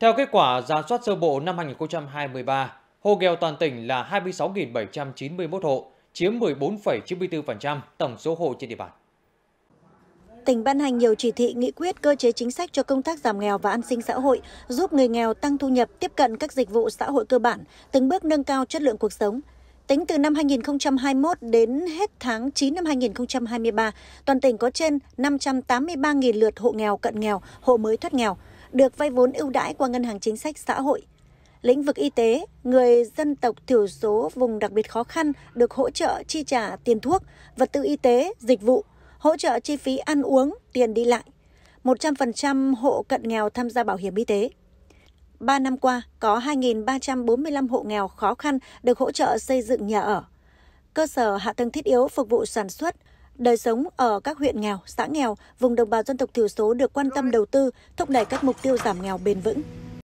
Theo kết quả giả soát sơ bộ năm 2023, hộ nghèo toàn tỉnh là 26.791 hộ, chiếm 14,94% tổng số hộ trên địa bàn. Tỉnh ban hành nhiều chỉ thị, nghị quyết, cơ chế chính sách cho công tác giảm nghèo và an sinh xã hội, giúp người nghèo tăng thu nhập, tiếp cận các dịch vụ xã hội cơ bản, từng bước nâng cao chất lượng cuộc sống, Tính từ năm 2021 đến hết tháng 9 năm 2023, toàn tỉnh có trên 583.000 lượt hộ nghèo cận nghèo, hộ mới thoát nghèo, được vay vốn ưu đãi qua Ngân hàng Chính sách Xã hội. Lĩnh vực y tế, người dân tộc thiểu số vùng đặc biệt khó khăn được hỗ trợ chi trả tiền thuốc, vật tư y tế, dịch vụ, hỗ trợ chi phí ăn uống, tiền đi lại. 100% hộ cận nghèo tham gia bảo hiểm y tế. 3 năm qua, có 2.345 hộ nghèo khó khăn được hỗ trợ xây dựng nhà ở. Cơ sở hạ tầng thiết yếu phục vụ sản xuất, Đời sống ở các huyện nghèo, xã nghèo, vùng đồng bào dân tộc thiểu số được quan tâm đầu tư, thúc đẩy các mục tiêu giảm nghèo bền vững.